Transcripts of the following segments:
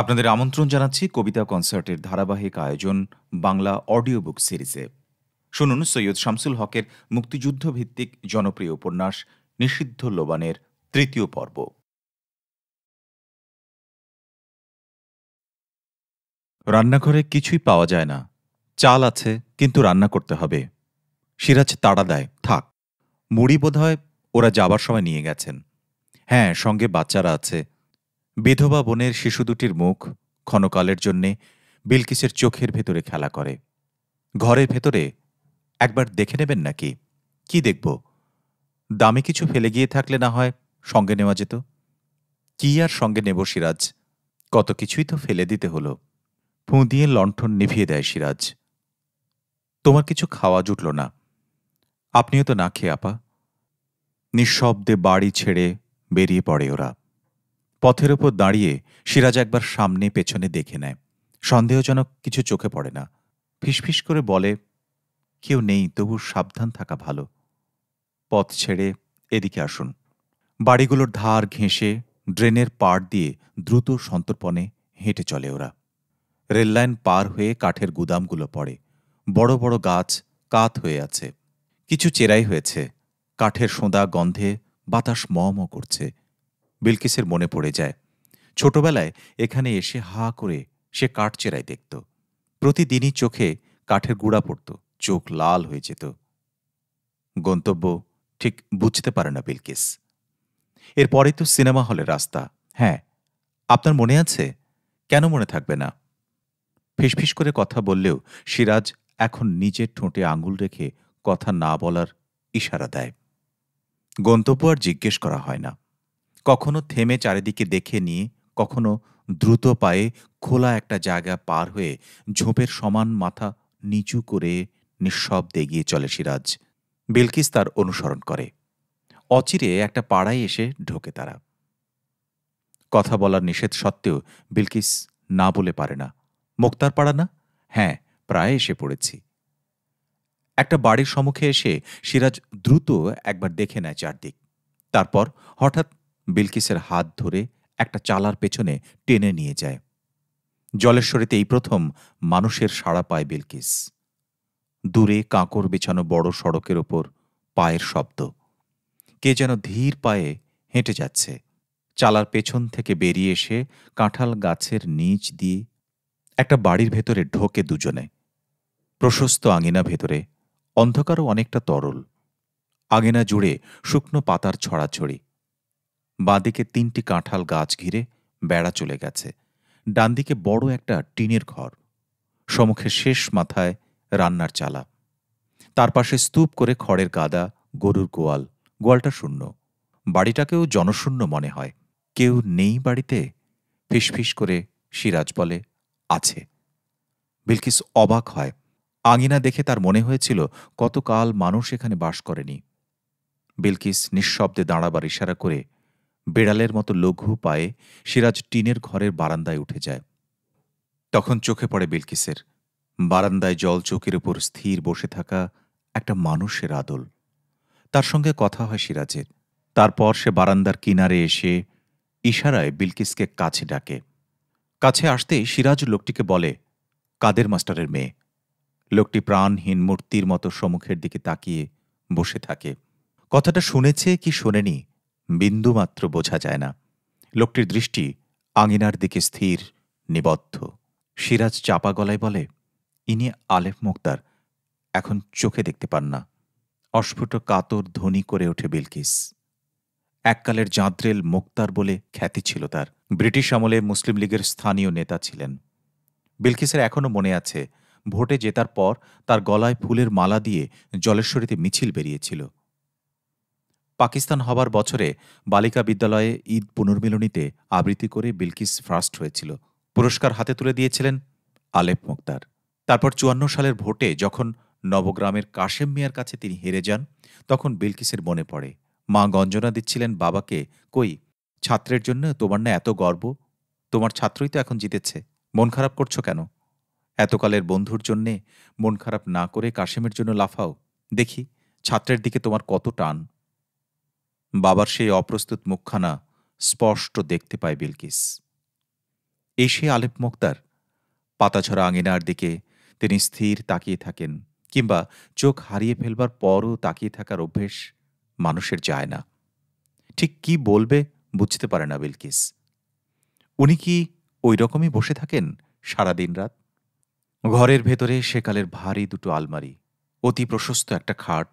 আপনাদের আমন্ত্রণ জানাচ্ছি কবিতা কনসার্টের ধারাবাহিক আয়োজন বাংলা অডিও বুক সিরিজে শুনুন সৈয়দ শামসুল হকের মুক্তিযুদ্ধ ভিত্তিক জনপ্রিয় উপন্যাস নিষিদ্ধ লোবানের তৃতীয় পর্ব রান্নাঘরে কিছুই পাওয়া যায় না চাল আছে কিন্তু রান্না করতে হবে সিরাজ তাড়া দেয় থাক মুড়ি বোধহয় ওরা যাবার সময় নিয়ে গেছেন হ্যাঁ সঙ্গে বাচ্চারা আছে বিধবা বোনের শিশু দুটির মুখ ক্ষণকালের জন্যে বিলকিসের চোখের ভেতরে খেলা করে ঘরের ভেতরে একবার দেখে নেবেন নাকি কি দেখব দামি কিছু ফেলে গিয়ে থাকলে না হয় সঙ্গে নেওয়া যেত কি আর সঙ্গে নেব সিরাজ কত কিছুই তো ফেলে দিতে হলো ফুঁ দিয়ে লণ্ঠন নিভিয়ে দেয় সিরাজ তোমার কিছু খাওয়া জুটল না আপনিও তো না খেয়ে আপা নিঃশব্দে বাড়ি ছেড়ে বেরিয়ে পড়ে ওরা পথের ওপর দাঁড়িয়ে সিরাজ একবার সামনে পেছনে দেখে নেয় সন্দেহজনক কিছু চোখে পড়ে না ফিসফিস করে বলে কেউ নেই তবু সাবধান থাকা ভালো পথ ছেড়ে এদিকে আসুন বাড়িগুলোর ধার ঘেঁষে ড্রেনের পাড় দিয়ে দ্রুত সন্তর্পণে হেঁটে চলে ওরা রেললাইন পার হয়ে কাঠের গুদামগুলো পড়ে বড় বড় গাছ কাত হয়ে আছে কিছু চেরাই হয়েছে কাঠের সোঁদা গন্ধে বাতাস মম করছে বিলকিসের মনে পড়ে যায় ছোটবেলায় এখানে এসে হা করে সে কাঠ চেরাই দেখত প্রতিদিনই চোখে কাঠের গুড়া পড়ত চোখ লাল হয়ে যেত গন্তব্য ঠিক বুঝতে পারে না বিলকিস এরপরে তো সিনেমা হলের রাস্তা হ্যাঁ আপনার মনে আছে কেন মনে থাকবে না ফিসফিস করে কথা বললেও সিরাজ এখন নিজের ঠোঁটে আঙুল রেখে কথা না বলার ইশারা দেয় গন্তব্য আর জিজ্ঞেস করা হয় না কখনো থেমে চারিদিকে দেখে নিয়ে কখনো দ্রুত পায়ে খোলা একটা জায়গা পার হয়ে ঝোপের সমান মাথা নিচু করে নিঃশব্দে এগিয়ে চলে সিরাজ বিলকিস তার অনুসরণ করে অচিরে একটা পাড়ায় এসে ঢোকে তারা কথা বলার নিষেধ সত্ত্বেও বিলকিস না বলে পারে না মোক্তার পাড়া না হ্যাঁ প্রায় এসে পড়েছি একটা বাড়ির সম্মুখে এসে সিরাজ দ্রুত একবার দেখে নেয় চারদিক তারপর হঠাৎ বিলকিসের হাত ধরে একটা চালার পেছনে টেনে নিয়ে যায় জলেশ্বরীতে এই প্রথম মানুষের সাড়া পায় বিলকিস দূরে কাঁকর বিছানো বড় সড়কের ওপর পায়ের শব্দ কে যেন ধীর পায়ে হেঁটে যাচ্ছে চালার পেছন থেকে বেরিয়ে এসে কাঁঠাল গাছের নিচ দিয়ে একটা বাড়ির ভেতরে ঢোকে দুজনে প্রশস্ত আঙিনা ভেতরে অন্ধকারও অনেকটা তরল আগেনা জুড়ে শুকনো পাতার ছড়াছড়ি বাঁদিকে তিনটি কাঁঠাল গাছ ঘিরে বেড়া চলে গেছে ডানদিকে বড় একটা টিনের ঘর সমুখে শেষ মাথায় রান্নার চালা তার পাশে স্তূপ করে খড়ের গাদা গরুর গোয়াল গোয়ালটা শূন্য বাড়িটাকেও জনশূন্য মনে হয় কেউ নেই বাড়িতে ফিসফিস করে সিরাজ বলে আছে বিলকিস অবাক হয় আঙিনা দেখে তার মনে হয়েছিল কতকাল মানুষ এখানে বাস করেনি বিলকিস নিঃশব্দে দাঁড়াবার ইশারা করে বেড়ালের মতো লঘু পায়ে সিরাজ টিনের ঘরের বারান্দায় উঠে যায় তখন চোখে পড়ে বিলকিসের বারান্দায় জল চোখের উপর স্থির বসে থাকা একটা মানুষের আদল তার সঙ্গে কথা হয় সিরাজের তারপর সে বারান্দার কিনারে এসে ইশারায় বিলকিসকে কাছে ডাকে কাছে আসতে সিরাজ লোকটিকে বলে কাদের মাস্টারের মেয়ে লোকটি প্রাণহীন মূর্তির মতো সম্মুখের দিকে তাকিয়ে বসে থাকে কথাটা শুনেছে কি শোনেনি বিন্দুমাত্র বোঝা যায় না লোকটির দৃষ্টি আঙিনার দিকে স্থির নিবদ্ধ সিরাজ চাপা গলায় বলে ইনি আলেফ মোক্তার এখন চোখে দেখতে পান না অস্ফুট কাতর ধ্বনি করে ওঠে বিলকিস এককালের জাঁদ্রেল মোক্তার বলে খ্যাতি ছিল তার ব্রিটিশ আমলে মুসলিম লীগের স্থানীয় নেতা ছিলেন বিলকিসের এখনও মনে আছে ভোটে জেতার পর তার গলায় ফুলের মালা দিয়ে জলেশ্বরীতে মিছিল বেরিয়েছিল পাকিস্তান হবার বছরে বালিকা বিদ্যালয়ে ঈদ পুনর্মিলনীতে আবৃত্তি করে বিলকিস ফার্স্ট হয়েছিল পুরস্কার হাতে তুলে দিয়েছিলেন আলেফ মুক্তার তারপর চুয়ান্ন সালের ভোটে যখন নবগ্রামের কাশেম মিয়ার কাছে তিনি হেরে যান তখন বিলকিসের মনে পড়ে মা গঞ্জনা দিচ্ছিলেন বাবাকে কই ছাত্রের জন্য তোমার না এত গর্ব তোমার ছাত্রই তো এখন জিতেছে মন খারাপ করছো কেন এতকালের বন্ধুর জন্যে মন খারাপ না করে কাশেমের জন্য লাফাও দেখি ছাত্রের দিকে তোমার কত টান বাবার সেই অপ্রস্তুত মুখখানা স্পষ্ট দেখতে পায় বিলকিস এই সে আলেপ মুক্তার পাতাঝরা আঙিনার দিকে তিনি স্থির তাকিয়ে থাকেন কিংবা চোখ হারিয়ে ফেলবার পরও তাকিয়ে থাকার অভ্যেস মানুষের যায় না ঠিক কি বলবে বুঝতে পারে না বিলকিস উনি কি ওই রকমই বসে থাকেন দিন রাত ঘরের ভেতরে সেকালের ভারী দুটো আলমারি অতি প্রশস্ত একটা খাট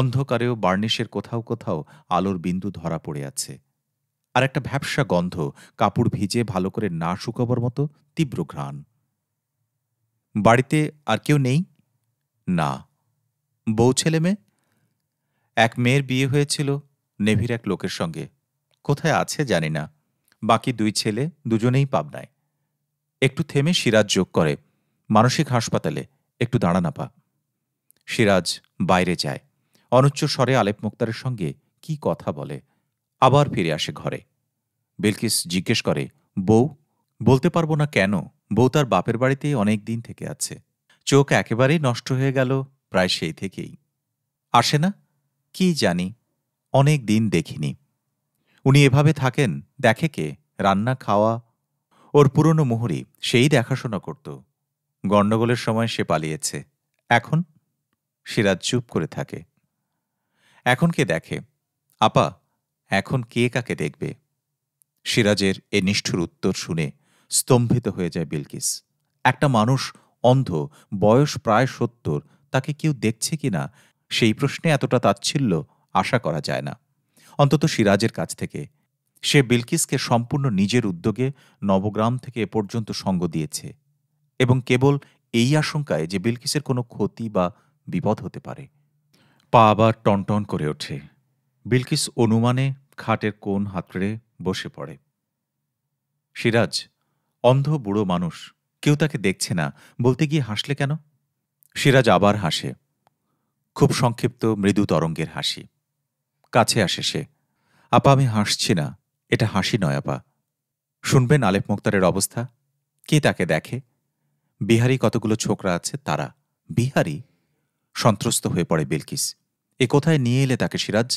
অন্ধকারেও বার্নিশের কোথাও কোথাও আলোর বিন্দু ধরা পড়ে আছে আর একটা ভ্যাবসা গন্ধ কাপড় ভিজে ভালো করে না শুকাবার মতো তীব্র ঘ্রাণ বাড়িতে আর কেউ নেই না বউ ছেলে মেয়ে এক মেয়ের বিয়ে হয়েছিল নেভির এক লোকের সঙ্গে কোথায় আছে জানি না বাকি দুই ছেলে দুজনেই পাবনায় একটু থেমে সিরাজ যোগ করে মানসিক হাসপাতালে একটু দাঁড়ান পা সিরাজ বাইরে যায় অনুচ্চ স্বরে আলেপ মুক্তারের সঙ্গে কি কথা বলে আবার ফিরে আসে ঘরে বেলকিস জিজ্ঞেস করে বউ বলতে পারবো না কেন বউ তার বাপের বাড়িতেই অনেক দিন থেকে আছে চোখ একেবারেই নষ্ট হয়ে গেল প্রায় সেই থেকেই আসে না কি জানি অনেক দিন দেখিনি উনি এভাবে থাকেন দেখে কে রান্না খাওয়া ওর পুরনো মোহরি সেই দেখাশোনা করত গণ্ডগোলের সময় সে পালিয়েছে এখন সিরাজ চুপ করে থাকে এখন কে দেখে আপা এখন কে কাকে দেখবে সিরাজের এ নিষ্ঠুর উত্তর শুনে স্তম্ভিত হয়ে যায় বিলকিস একটা মানুষ অন্ধ বয়স প্রায় সত্তর তাকে কেউ দেখছে কি না সেই প্রশ্নে এতটা তাচ্ছিল্য আশা করা যায় না অন্তত সিরাজের কাছ থেকে সে বিলকিসকে সম্পূর্ণ নিজের উদ্যোগে নবগ্রাম থেকে এ পর্যন্ত সঙ্গ দিয়েছে এবং কেবল এই আশঙ্কায় যে বিলকিসের কোনো ক্ষতি বা বিপদ হতে পারে পা আবার টনটন করে ওঠে বিলকিস অনুমানে খাটের কোণ হাতড়ে বসে পড়ে সিরাজ অন্ধ বুড়ো মানুষ কেউ তাকে দেখছে না বলতে গিয়ে হাসলে কেন সিরাজ আবার হাসে খুব সংক্ষিপ্ত মৃদু তরঙ্গের হাসি কাছে আসে সে আপা আমি হাসছি না এটা হাসি নয় আপা শুনবেন আলেফ মোক্তারের অবস্থা কে তাকে দেখে বিহারি কতগুলো ছোকরা আছে তারা বিহারি সন্ত্রস্ত হয়ে পড়ে বিলকিস এ কোথায় নিয়ে এলে তাকে সিরাজ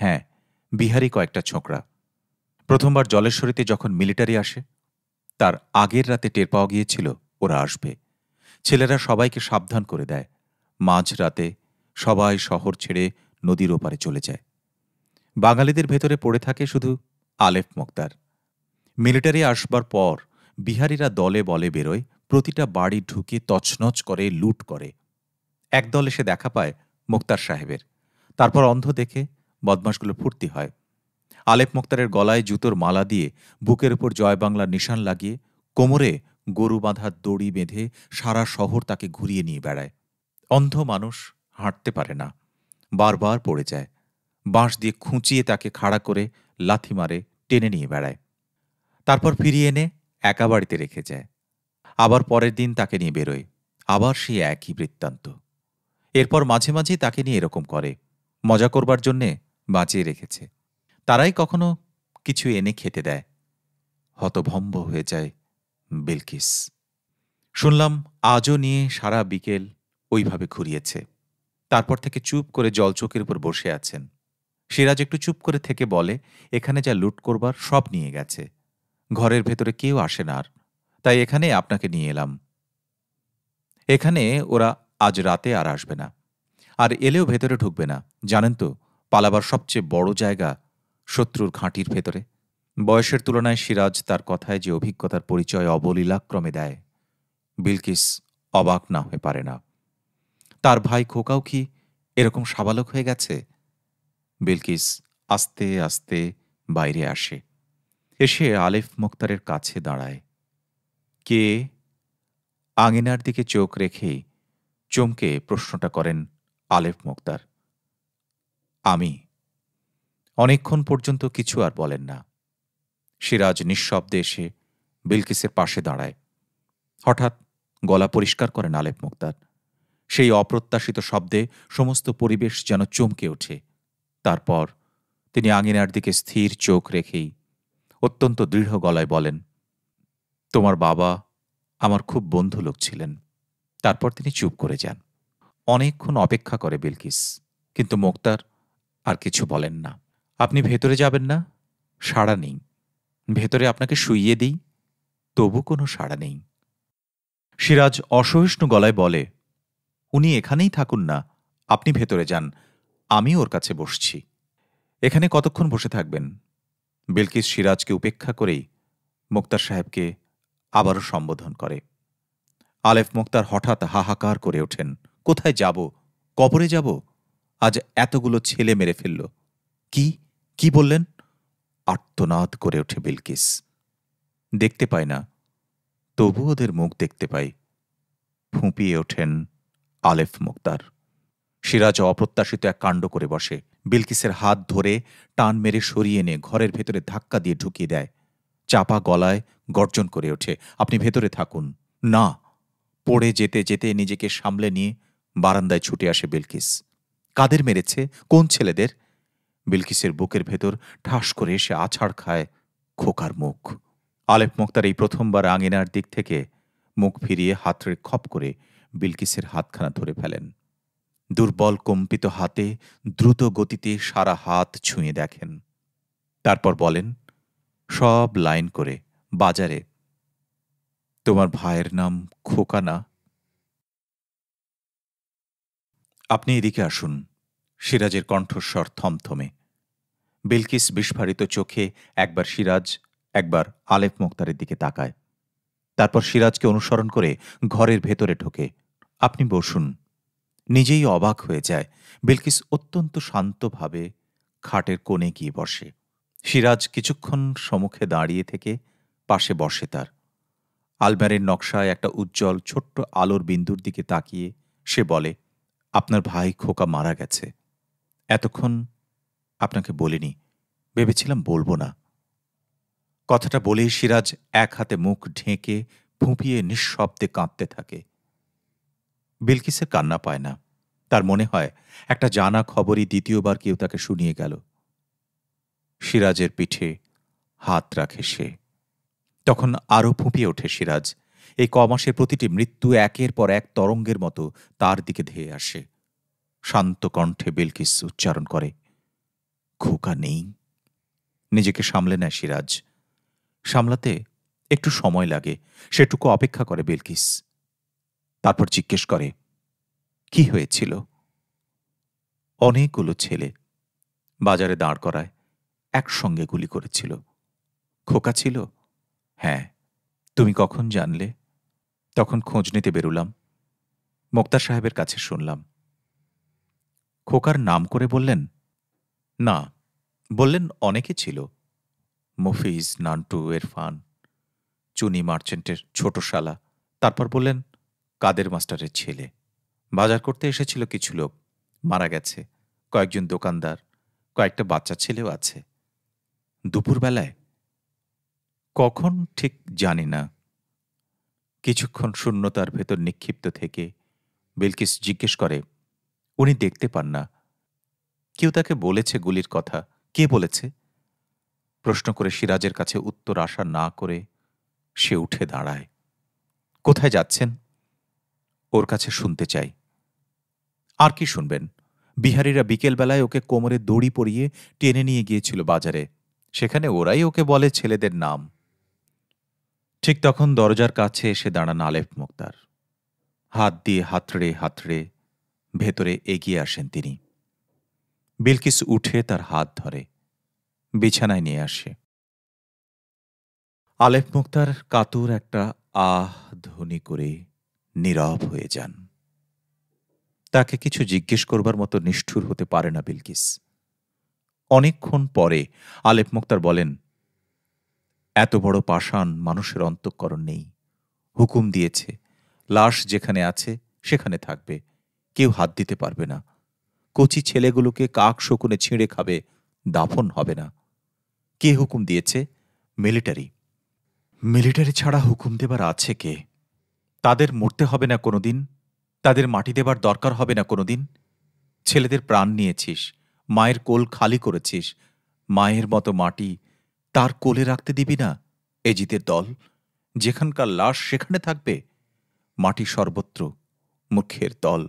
হ্যাঁ বিহারি কয়েকটা ছোকরা প্রথমবার জলেশ্বরীতে যখন মিলিটারি আসে তার আগের রাতে টের পাওয়া গিয়েছিল ওরা আসবে ছেলেরা সবাইকে সাবধান করে দেয় মাঝ রাতে সবাই শহর ছেড়ে নদীর ওপারে চলে যায় বাঙালিদের ভেতরে পড়ে থাকে শুধু আলেফ মোক্তার মিলিটারি আসবার পর বিহারিরা দলে বলে বেরোয় প্রতিটা বাড়ি ঢুকে তছনছ করে লুট করে একদল এসে দেখা পায় মোক্তার সাহেবের তারপর অন্ধ দেখে বদমাসগুলো ফুর্তি হয় আলেপ মুক্তারের গলায় জুতোর মালা দিয়ে বুকের উপর জয়বাংলার নিশান লাগিয়ে কোমরে গরু বাঁধার দড়ি বেঁধে সারা শহর তাকে ঘুরিয়ে নিয়ে বেড়ায় অন্ধ মানুষ হাঁটতে পারে না বারবার পড়ে যায় বাঁশ দিয়ে খুঁচিয়ে তাকে খাড়া করে লাথি মারে টেনে নিয়ে বেড়ায় তারপর ফিরিয়ে এনে একা বাড়িতে রেখে যায় আবার পরের দিন তাকে নিয়ে বেরোয় আবার সে একই বৃত্তান্ত এরপর মাঝে মাঝে তাকে নিয়ে এরকম করে মজা করবার জন্যে বাঁচিয়ে রেখেছে তারাই কখনো কিছু এনে খেতে দেয় হতভম্ব হয়ে যায় বিলকিস শুনলাম আজও নিয়ে সারা বিকেল ওইভাবে ঘুরিয়েছে তারপর থেকে চুপ করে জল চোখের উপর বসে আছেন সিরাজ একটু চুপ করে থেকে বলে এখানে যা লুট করবার সব নিয়ে গেছে ঘরের ভেতরে কেউ আসে না আর তাই এখানে আপনাকে নিয়ে এলাম এখানে ওরা আজ রাতে আর আসবে না আর এলেও ভেতরে ঢুকবে না জানেন তো পালাবার সবচেয়ে বড় জায়গা শত্রুর ঘাঁটির ভেতরে বয়সের তুলনায় সিরাজ তার কথায় যে অভিজ্ঞতার পরিচয় অবলীলাক্রমে দেয় বিলকিস অবাক না হয়ে পারে না তার ভাই খোকাও কি এরকম সাবালক হয়ে গেছে বিলকিস আস্তে আস্তে বাইরে আসে এসে আলেফ মুক্তারের কাছে দাঁড়ায় কে আঙিনার দিকে চোখ রেখেই চমকে প্রশ্নটা করেন আলেফ মুক্তার আমি অনেকক্ষণ পর্যন্ত কিছু আর বলেন না সিরাজ নিঃশব্দে এসে বিলকিসের পাশে দাঁড়ায় হঠাৎ গলা পরিষ্কার করেন আলেফ মুক্তার সেই অপ্রত্যাশিত শব্দে সমস্ত পরিবেশ যেন চমকে ওঠে তারপর তিনি আঙিনার দিকে স্থির চোখ রেখেই অত্যন্ত দৃঢ় গলায় বলেন তোমার বাবা আমার খুব বন্ধু লোক ছিলেন তারপর তিনি চুপ করে যান অনেকক্ষণ অপেক্ষা করে বিলকিস কিন্তু মোক্তার আর কিছু বলেন না আপনি ভেতরে যাবেন না সাড়া নেই ভেতরে আপনাকে শুইয়ে দিই তবু কোনো সাড়া নেই সিরাজ অসহিষ্ণু গলায় বলে উনি এখানেই থাকুন না আপনি ভেতরে যান আমি ওর কাছে বসছি এখানে কতক্ষণ বসে থাকবেন বিলকিস সিরাজকে উপেক্ষা করেই মোক্তার সাহেবকে আবারও সম্বোধন করে আলেফ মোক্তার হঠাৎ হাহাকার করে ওঠেন কোথায় যাব কবরে যাব আজ এতগুলো ছেলে মেরে ফেলল কি কি বললেন আত্মনাদ করে ওঠে বিলকিস দেখতে পায় না তবু ওদের মুখ দেখতে পাই ফুঁপিয়ে ওঠেন আলেফ মুক্তার সিরাজ অপ্রত্যাশিত এক কাণ্ড করে বসে বিলকিসের হাত ধরে টান মেরে সরিয়ে এনে ঘরের ভেতরে ধাক্কা দিয়ে ঢুকিয়ে দেয় চাপা গলায় গর্জন করে ওঠে আপনি ভেতরে থাকুন না পড়ে যেতে যেতে নিজেকে সামলে নিয়ে বারান্দায় ছুটে আসে বিলকিস কাদের মেরেছে কোন ছেলেদের বিলকিসের বুকের ভেতর ঠাস করে এসে আছাড় খায় খোকার মুখ আলেফ মোক্তার এই প্রথমবার আঙিনার দিক থেকে মুখ ফিরিয়ে হাতরে খপ করে বিলকিসের হাতখানা ধরে ফেলেন দুর্বল কম্পিত হাতে দ্রুত গতিতে সারা হাত ছুঁয়ে দেখেন তারপর বলেন সব লাইন করে বাজারে তোমার ভাইয়ের নাম খোকা না আপনি এদিকে আসুন সিরাজের কণ্ঠস্বর থমথমে বিলকিস বিস্ফারিত চোখে একবার সিরাজ একবার আলেফ মুক্তারের দিকে তাকায় তারপর সিরাজকে অনুসরণ করে ঘরের ভেতরে ঢোকে আপনি বসুন নিজেই অবাক হয়ে যায় বিলকিস অত্যন্ত শান্তভাবে খাটের কোণে গিয়ে বসে সিরাজ কিছুক্ষণ সমুখে দাঁড়িয়ে থেকে পাশে বসে তার আলমারের নকশায় একটা উজ্জ্বল ছোট্ট আলোর বিন্দুর দিকে তাকিয়ে সে বলে আপনার ভাই খোকা মারা গেছে এতক্ষণ আপনাকে বলিনি ভেবেছিলাম বলবো না কথাটা বলেই সিরাজ এক হাতে মুখ ঢেকে ফুঁপিয়ে নিঃশব্দে কাঁদতে থাকে বিলকিসের কান্না পায় না তার মনে হয় একটা জানা খবরই দ্বিতীয়বার কেউ তাকে শুনিয়ে গেল সিরাজের পিঠে হাত রাখে সে তখন আরও ফুঁপিয়ে ওঠে সিরাজ এই কমাসে প্রতিটি মৃত্যু একের পর এক তরঙ্গের মতো তার দিকে ধেয়ে আসে শান্ত কণ্ঠে বেলকিস উচ্চারণ করে খোকা নেই নিজেকে সামলে নেয় সিরাজ সামলাতে একটু সময় লাগে সেটুকু অপেক্ষা করে বেলকিস তারপর জিজ্ঞেস করে কি হয়েছিল অনেকগুলো ছেলে বাজারে দাঁড় করায় একসঙ্গে গুলি করেছিল খোকা ছিল হ্যাঁ তুমি কখন জানলে তখন খোঁজ নিতে বেরুলাম মোক্তার সাহেবের কাছে শুনলাম খোকার নাম করে বললেন না বললেন অনেকে ছিল মফিজ নান্টু এরফান চুনি মার্চেন্টের ছোট শালা তারপর বললেন কাদের মাস্টারের ছেলে বাজার করতে এসেছিল কিছু লোক মারা গেছে কয়েকজন দোকানদার কয়েকটা বাচ্চা ছেলেও আছে দুপুরবেলায় কখন ঠিক জানি না কিছুক্ষণ শূন্যতার ভেতর নিক্ষিপ্ত থেকে বিলকিস জিজ্ঞেস করে উনি দেখতে পান না কেউ তাকে বলেছে গুলির কথা কে বলেছে প্রশ্ন করে সিরাজের কাছে উত্তর আশা না করে সে উঠে দাঁড়ায় কোথায় যাচ্ছেন ওর কাছে শুনতে চাই আর কি শুনবেন বিহারীরা বিকেলবেলায় ওকে কোমরে দড়ি পরিয়ে টেনে নিয়ে গিয়েছিল বাজারে সেখানে ওরাই ওকে বলে ছেলেদের নাম ঠিক তখন দরজার কাছে এসে দাঁড়ান আলেফ মুক্তার হাত দিয়ে হাতড়ে হাতড়ে ভেতরে এগিয়ে আসেন তিনি বিলকিস উঠে তার হাত ধরে বিছানায় নিয়ে আসে আলেফ মুক্তার কাতুর একটা আহ ধ্বনি করে নীরব হয়ে যান তাকে কিছু জিজ্ঞেস করবার মতো নিষ্ঠুর হতে পারে না বিলকিস অনেকক্ষণ পরে আলেফ মুক্তার বলেন এত বড় পাষাণ মানুষের অন্তঃকরণ নেই হুকুম দিয়েছে লাশ যেখানে আছে সেখানে থাকবে কেউ হাত দিতে পারবে না কচি ছেলেগুলোকে কাক শকুনে ছিঁড়ে খাবে দাফন হবে না কে হুকুম দিয়েছে মিলিটারি মিলিটারি ছাড়া হুকুম দেবার আছে কে তাদের মরতে হবে না কোনোদিন তাদের মাটি দেবার দরকার হবে না কোনোদিন ছেলেদের প্রাণ নিয়েছিস মায়ের কোল খালি করেছিস মায়ের মতো মাটি তার কোলে রাখতে দিবি না এজিতের দল যেখানকার লাশ সেখানে থাকবে মাটি সর্বত্র মুখের দল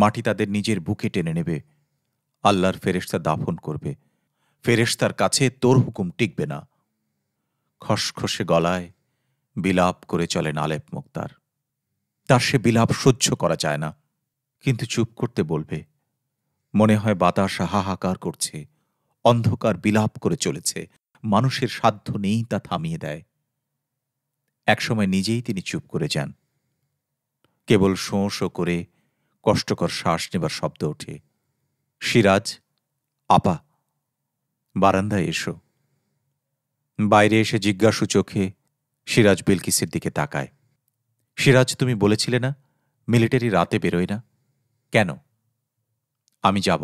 মাটি তাদের নিজের বুকে টেনে নেবে আল্লাহর ফেরেস্তা দাফন করবে ফেরেস্তার কাছে তোর হুকুম টিকবে না খসখসে গলায় বিলাপ করে চলেন আলেপ মুক্তার তার সে বিলাপ সহ্য করা যায় না কিন্তু চুপ করতে বলবে মনে হয় বাতাস হাহাকার করছে অন্ধকার বিলাপ করে চলেছে মানুষের সাধ্য নেই তা থামিয়ে দেয় একসময় নিজেই তিনি চুপ করে যান কেবল শোঁ শো করে কষ্টকর শ্বাস নেবার শব্দ ওঠে সিরাজ আপা বারান্দায় এসো বাইরে এসে জিজ্ঞাসু চোখে সিরাজ বিলকিসের দিকে তাকায় সিরাজ তুমি বলেছিলে না মিলিটারি রাতে বেরোয় না কেন আমি যাব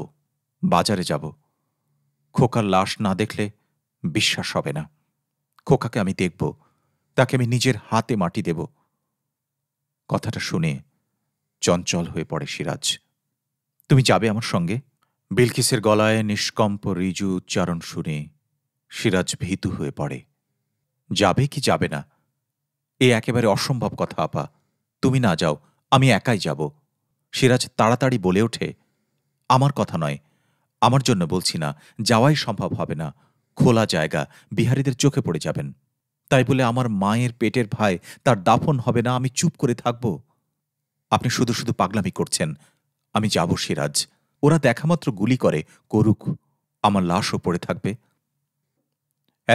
বাজারে যাব খোকার লাশ না দেখলে বিশ্বাস হবে না খোকাকে আমি দেখব তাকে আমি নিজের হাতে মাটি দেব কথাটা শুনে চঞ্চল হয়ে পড়ে সিরাজ তুমি যাবে আমার সঙ্গে বিলকিসের গলায় নিষ্কম্প রিজু উচ্চারণ শুনে সিরাজ ভীতু হয়ে পড়ে যাবে কি যাবে না এ একেবারে অসম্ভব কথা আপা তুমি না যাও আমি একাই যাব সিরাজ তাড়াতাড়ি বলে ওঠে আমার কথা নয় আমার জন্য বলছি না যাওয়াই সম্ভব হবে না খোলা জায়গা বিহারীদের চোখে পড়ে যাবেন তাই বলে আমার মায়ের পেটের ভাই তার দাফন হবে না আমি চুপ করে থাকব আপনি শুধু শুধু পাগলামি করছেন আমি যাব সিরাজ ওরা দেখামাত্র গুলি করে করুক আমার লাশও পড়ে থাকবে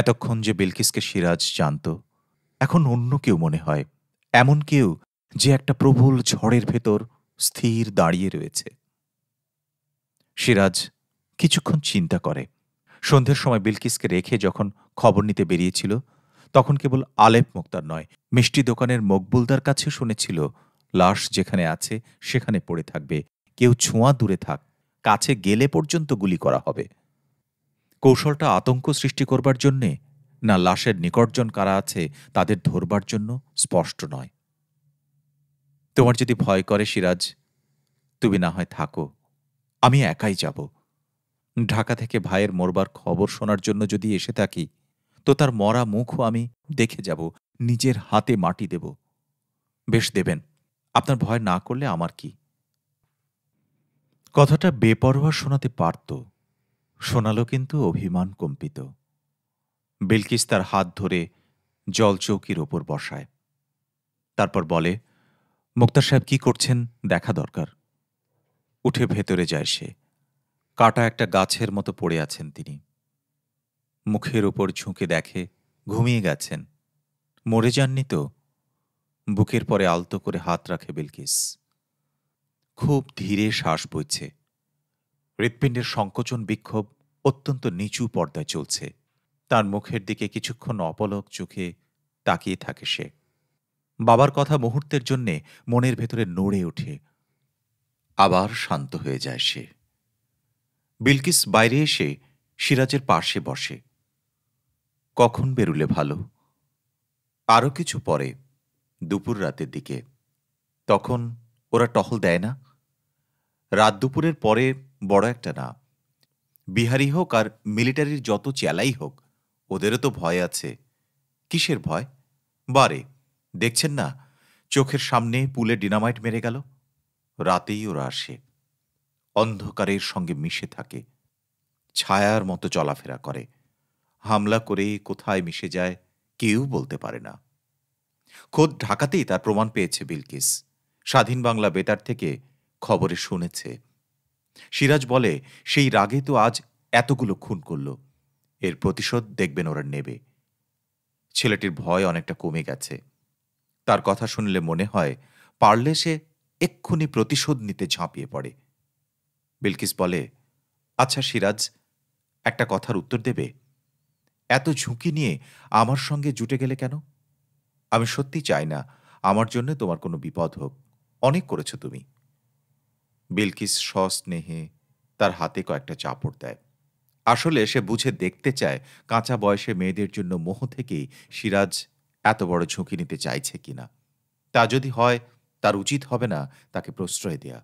এতক্ষণ যে বিলকিসকে সিরাজ জানত এখন অন্য কেউ মনে হয় এমন কেউ যে একটা প্রবল ঝড়ের ভেতর স্থির দাঁড়িয়ে রয়েছে সিরাজ কিছুক্ষণ চিন্তা করে সন্ধ্যের সময় বিলকিসকে রেখে যখন খবর নিতে বেরিয়েছিল তখন কেবল আলেপ মুক্তার নয় মিষ্টি দোকানের মকবুলদার কাছে শুনেছিল লাশ যেখানে আছে সেখানে পড়ে থাকবে কেউ ছোঁয়া দূরে থাক কাছে গেলে পর্যন্ত গুলি করা হবে কৌশলটা আতঙ্ক সৃষ্টি করবার জন্যে না লাশের নিকটজন কারা আছে তাদের ধরবার জন্য স্পষ্ট নয় তোমার যদি ভয় করে সিরাজ তুমি না হয় থাকো আমি একাই যাব ঢাকা থেকে ভাইয়ের মরবার খবর শোনার জন্য যদি এসে থাকি তো তার মরা মুখও আমি দেখে যাব নিজের হাতে মাটি দেব বেশ দেবেন আপনার ভয় না করলে আমার কি কথাটা বেপরোয়া শোনাতে পারত শোনালো কিন্তু অভিমান কম্পিত বিলকিস তার হাত ধরে জল চৌকির ওপর বসায় তারপর বলে মুক্তার সাহেব কি করছেন দেখা দরকার উঠে ভেতরে যায় সে কাটা একটা গাছের মতো পড়ে আছেন তিনি মুখের ওপর ঝুঁকে দেখে ঘুমিয়ে গেছেন মরে যাননি তো বুকের পরে আলতো করে হাত রাখে বিলকিস খুব ধীরে শ্বাস বইছে হৃৎপিণ্ডের সংকোচন বিক্ষোভ অত্যন্ত নিচু পর্দায় চলছে তার মুখের দিকে কিছুক্ষণ অপলক চোখে তাকিয়ে থাকে সে বাবার কথা মুহূর্তের জন্যে মনের ভেতরে নড়ে ওঠে আবার শান্ত হয়ে যায় সে বিলকিস বাইরে এসে সিরাজের পার্শ্বে বসে কখন বেরুলে ভালো আরও কিছু পরে দুপুর রাতের দিকে তখন ওরা টহল দেয় না রাত দুপুরের পরে বড় একটা না বিহারি হোক আর মিলিটারির যত চেলাই হোক ওদেরও তো ভয় আছে কিসের ভয় বারে দেখছেন না চোখের সামনে পুলে ডিনামাইট মেরে গেল রাতেই ওরা আসে অন্ধকারের সঙ্গে মিশে থাকে ছায়ার মতো চলাফেরা করে হামলা করে কোথায় মিশে যায় কেউ বলতে পারে না খোদ ঢাকাতেই তার প্রমাণ পেয়েছে বিলকিস স্বাধীন বাংলা বেতার থেকে খবরে শুনেছে সিরাজ বলে সেই রাগে তো আজ এতগুলো খুন করল এর প্রতিশোধ দেখবেন ওরা নেবে ছেলেটির ভয় অনেকটা কমে গেছে তার কথা শুনলে মনে হয় পারলে সে এক্ষুনি প্রতিশোধ নিতে ঝাঁপিয়ে পড়ে বিলকিস বলে আচ্ছা সিরাজ একটা কথার উত্তর দেবে এত ঝুঁকি নিয়ে আমার সঙ্গে জুটে গেলে কেন আমি সত্যি চাই না আমার জন্য তোমার কোনো বিপদ হোক অনেক করেছো তুমি বিলকিস সস্নেহে তার হাতে কয়েকটা চাপড় দেয় আসলে সে বুঝে দেখতে চায় কাঁচা বয়সে মেয়েদের জন্য মোহ থেকেই সিরাজ এত বড় ঝুঁকি নিতে চাইছে কিনা তা যদি হয় তার উচিত হবে না তাকে প্রশ্রয় দেয়া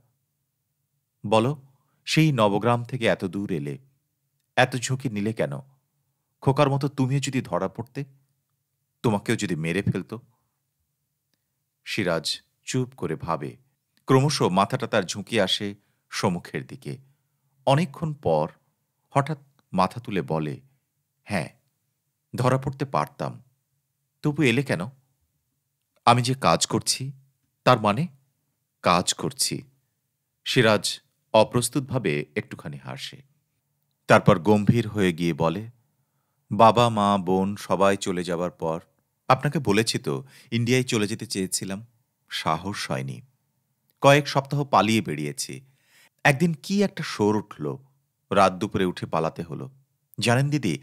বলো সেই নবগ্রাম থেকে এত দূর এলে এত ঝুঁকি নিলে কেন খোকার মতো তুমিও যদি ধরা পড়তে তোমাকেও যদি মেরে ফেলত সিরাজ চুপ করে ভাবে ক্রমশ মাথাটা তার ঝুঁকি আসে সমুখের দিকে অনেকক্ষণ পর হঠাৎ মাথা তুলে বলে হ্যাঁ ধরা পড়তে পারতাম তবু এলে কেন আমি যে কাজ করছি তার মানে কাজ করছি সিরাজ অপ্রস্তুতভাবে একটুখানি হাসে তারপর গম্ভীর হয়ে গিয়ে বলে বাবা মা বোন সবাই চলে যাবার পর আপনাকে বলেছি তো ইন্ডিয়ায় চলে যেতে চেয়েছিলাম সাহস হয়নি কয়েক সপ্তাহ পালিয়ে বেরিয়েছি একদিন কি একটা শোর উঠল রাত দুপুরে উঠে পালাতে হলো জানেন দিদি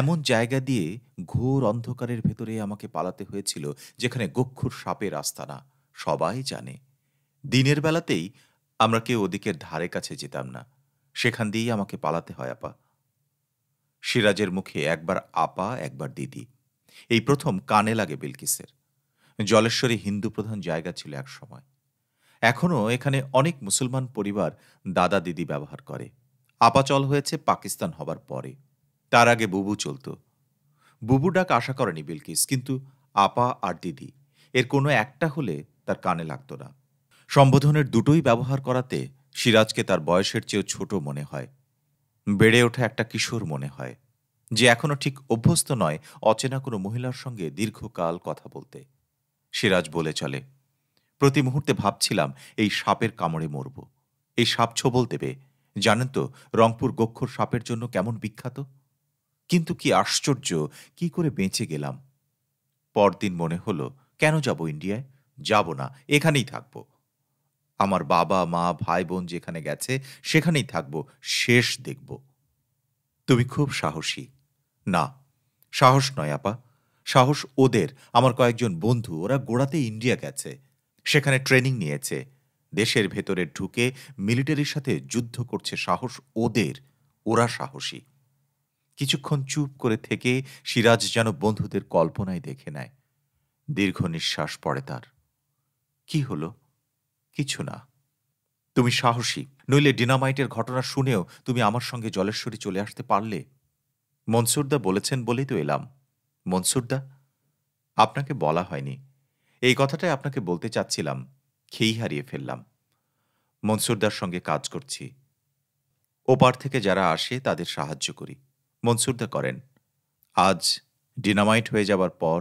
এমন জায়গা দিয়ে ঘোর অন্ধকারের ভেতরে আমাকে পালাতে হয়েছিল যেখানে গক্ষুর সাপের আস্তানা সবাই জানে দিনের বেলাতেই আমরা কেউ ওদিকের ধারে কাছে যেতাম না সেখান দিয়েই আমাকে পালাতে হয় আপা সিরাজের মুখে একবার আপা একবার দিদি এই প্রথম কানে লাগে বিলকিসের জলেশ্বরী হিন্দু প্রধান জায়গা ছিল এক সময় এখনও এখানে অনেক মুসলমান পরিবার দাদা দিদি ব্যবহার করে আপাচল হয়েছে পাকিস্তান হবার পরে তার আগে বুবু চলত বুবু ডাক আশা করেনি বিলকিস কিন্তু আপা আর দিদি এর কোনো একটা হলে তার কানে লাগতো না সম্বোধনের দুটোই ব্যবহার করাতে সিরাজকে তার বয়সের চেয়েও ছোট মনে হয় বেড়ে ওঠা একটা কিশোর মনে হয় যে এখনও ঠিক অভ্যস্ত নয় অচেনা কোনো মহিলার সঙ্গে দীর্ঘকাল কথা বলতে সিরাজ বলে চলে প্রতি মুহূর্তে ভাবছিলাম এই সাপের কামড়ে মরব এই সাপ ছোবল দেবে জানেন তো রংপুর গক্ষর সাপের জন্য কেমন বিখ্যাত কিন্তু কি আশ্চর্য কি করে বেঁচে গেলাম পরদিন মনে হলো কেন যাব ইন্ডিয়ায় যাব না এখানেই থাকবো আমার বাবা মা ভাই বোন যেখানে গেছে সেখানেই থাকব শেষ দেখব তুমি খুব সাহসী না সাহস নয় আপা সাহস ওদের আমার কয়েকজন বন্ধু ওরা গোড়াতে ইন্ডিয়া গেছে সেখানে ট্রেনিং নিয়েছে দেশের ভেতরে ঢুকে মিলিটারির সাথে যুদ্ধ করছে সাহস ওদের ওরা সাহসী কিছুক্ষণ চুপ করে থেকে সিরাজ যেন বন্ধুদের কল্পনায় দেখে নেয় দীর্ঘ নিঃশ্বাস পড়ে তার কি হলো কিছু না তুমি সাহসী নইলে ডিনামাইটের ঘটনা শুনেও তুমি আমার সঙ্গে জলেশ্বরী চলে আসতে পারলে মনসুরদা বলেছেন বলেই তো এলাম মনসুরদা আপনাকে বলা হয়নি এই কথাটাই আপনাকে বলতে চাচ্ছিলাম খেই হারিয়ে ফেললাম মনসুরদার সঙ্গে কাজ করছি ওপার থেকে যারা আসে তাদের সাহায্য করি মনসুরদা করেন আজ ডিনামাইট হয়ে যাবার পর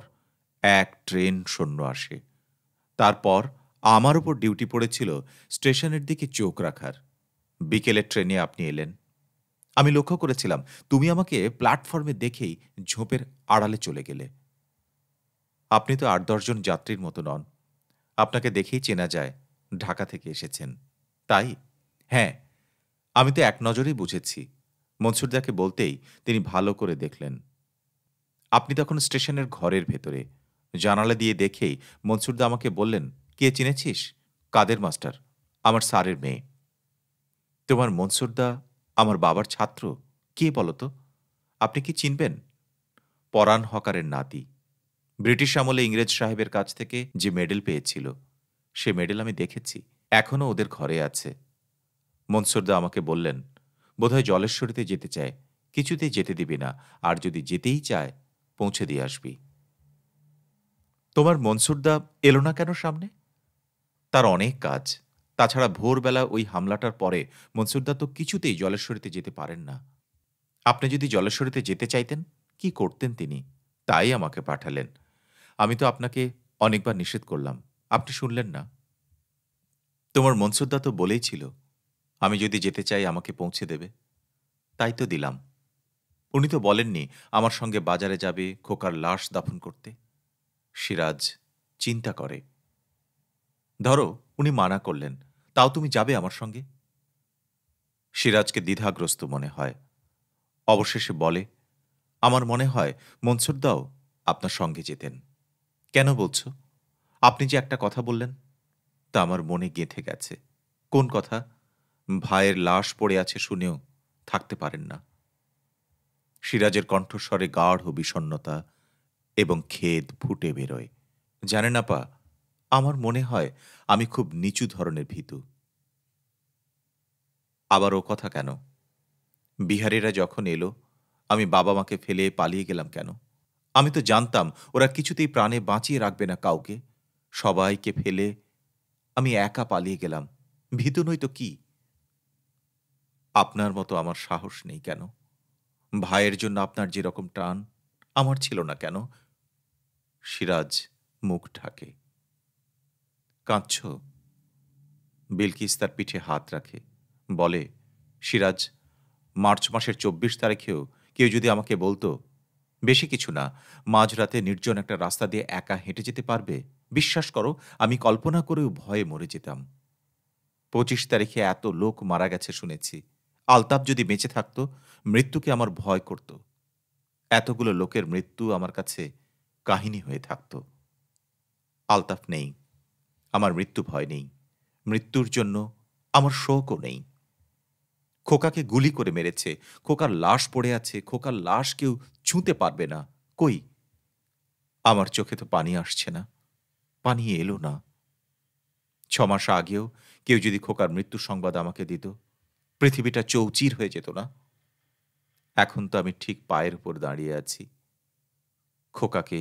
এক ট্রেন শূন্য আসে তারপর আমার উপর ডিউটি পড়েছিল স্টেশনের দিকে চোখ রাখার বিকেলের ট্রেনে আপনি এলেন আমি লক্ষ্য করেছিলাম তুমি আমাকে প্ল্যাটফর্মে দেখেই ঝোপের আড়ালে চলে গেলে আপনি তো আট দশজন যাত্রীর মতো নন আপনাকে দেখেই চেনা যায় ঢাকা থেকে এসেছেন তাই হ্যাঁ আমি তো এক নজরেই বুঝেছি মনসুরদাকে বলতেই তিনি ভালো করে দেখলেন আপনি তখন স্টেশনের ঘরের ভেতরে জানালা দিয়ে দেখেই মনসুরদা আমাকে বললেন কে চিনেছিস কাদের মাস্টার আমার স্যারের মেয়ে তোমার মনসুরদা আমার বাবার ছাত্র কে বলতো আপনি কি চিনবেন পরাণ হকারের নাতি ব্রিটিশ আমলে ইংরেজ সাহেবের কাছ থেকে যে মেডেল পেয়েছিল সে মেডেল আমি দেখেছি এখনও ওদের ঘরে আছে মনসুরদা আমাকে বললেন বোধহয় জলেশ্বরীতে যেতে চায় কিছুতেই যেতে দিবি না আর যদি যেতেই চায় পৌঁছে দিয়ে আসবি তোমার মনসুরদা এলো না কেন সামনে তার অনেক কাজ তাছাড়া ভোরবেলা ওই হামলাটার পরে মনসুরদা তো কিছুতেই জলেশ্বরীতে যেতে পারেন না আপনি যদি জলেশ্বরীতে যেতে চাইতেন কি করতেন তিনি তাই আমাকে পাঠালেন আমি তো আপনাকে অনেকবার নিষেধ করলাম আপনি শুনলেন না তোমার মনসুরদা তো বলেই ছিল আমি যদি যেতে চাই আমাকে পৌঁছে দেবে তাই তো দিলাম উনি তো বলেননি আমার সঙ্গে বাজারে যাবে খোকার লাশ দাফন করতে সিরাজ চিন্তা করে ধরো উনি মানা করলেন তাও তুমি যাবে আমার সঙ্গে সিরাজকে দ্বিধাগ্রস্ত মনে হয় অবশেষে বলে আমার মনে হয় মনসুরদাও আপনার সঙ্গে যেতেন কেন বলছ আপনি যে একটা কথা বললেন তা আমার মনে গেঁথে গেছে কোন কথা ভাইয়ের লাশ পড়ে আছে শুনেও থাকতে পারেন না সিরাজের কণ্ঠস্বরে গাঢ় বিষণ্নতা এবং খেদ ফুটে বেরোয় জানে না পা আমার মনে হয় আমি খুব নিচু ধরনের ভীতু আবার ও কথা কেন বিহারেরা যখন এলো আমি বাবা মাকে ফেলে পালিয়ে গেলাম কেন আমি তো জানতাম ওরা কিছুতেই প্রাণে বাঁচিয়ে রাখবে না কাউকে সবাইকে ফেলে আমি একা পালিয়ে গেলাম ভীতু নই তো কি আপনার মতো আমার সাহস নেই কেন ভাইয়ের জন্য আপনার যেরকম টান আমার ছিল না কেন সিরাজ মুখ ঢাকে কাঁদছ বিলকিস তার পিঠে হাত রাখে বলে সিরাজ মার্চ মাসের চব্বিশ তারিখেও কেউ যদি আমাকে বলতো বেশি কিছু না মাঝরাতে নির্জন একটা রাস্তা দিয়ে একা হেঁটে যেতে পারবে বিশ্বাস করো আমি কল্পনা করেও ভয়ে মরে যেতাম পঁচিশ তারিখে এত লোক মারা গেছে শুনেছি আলতাপ যদি বেঁচে থাকতো মৃত্যুকে আমার ভয় করত এতগুলো লোকের মৃত্যু আমার কাছে কাহিনী হয়ে থাকত আলতাফ নেই আমার মৃত্যু ভয় নেই মৃত্যুর জন্য আমার শোকও নেই খোকাকে গুলি করে মেরেছে খোকার লাশ পড়ে আছে খোকার লাশ কেউ ছুঁতে পারবে না কই আমার চোখে তো পানি আসছে না পানি এলো না ছমাস আগেও কেউ যদি খোকার মৃত্যু সংবাদ আমাকে দিত পৃথিবীটা চৌচির হয়ে যেত না এখন তো আমি ঠিক পায়ের উপর দাঁড়িয়ে আছি খোকাকে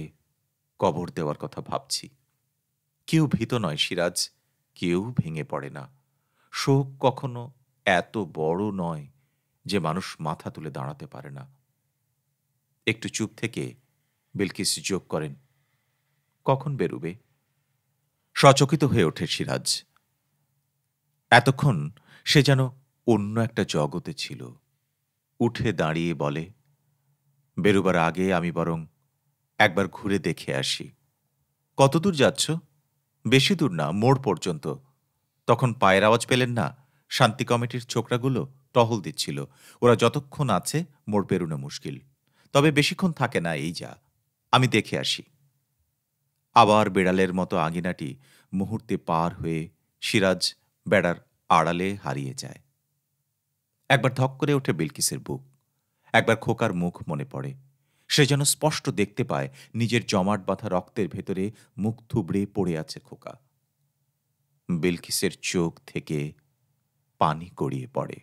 কবর দেওয়ার কথা ভাবছি কেউ ভীত নয় সিরাজ কেউ ভেঙে পড়ে না শোক কখনো এত বড় নয় যে মানুষ মাথা তুলে দাঁড়াতে পারে না একটু চুপ থেকে বিলকিস যোগ করেন কখন বেরুবে সচকিত হয়ে ওঠে সিরাজ এতক্ষণ সে যেন অন্য একটা জগতে ছিল উঠে দাঁড়িয়ে বলে বেরোবার আগে আমি বরং একবার ঘুরে দেখে আসি কতদূর যাচ্ছ বেশি দূর না মোড় পর্যন্ত তখন পায়ের আওয়াজ পেলেন না শান্তি কমিটির ছোকরাগুলো টহল দিচ্ছিল ওরা যতক্ষণ আছে মোড় পেরুনে মুশকিল তবে বেশিক্ষণ থাকে না এই যা আমি দেখে আসি আবার বেড়ালের মতো আঙিনাটি মুহূর্তে পার হয়ে সিরাজ বেড়ার আড়ালে হারিয়ে যায় একবার ধক করে ওঠে বিলকিসের বুক একবার খোকার মুখ মনে পড়ে সে যেন স্পষ্ট দেখতে পায় নিজের জমাট বাঁধা রক্তের ভেতরে মুখ থুবড়ে পড়ে আছে খোকা বিলকিসের চোখ থেকে পানি গড়িয়ে পড়ে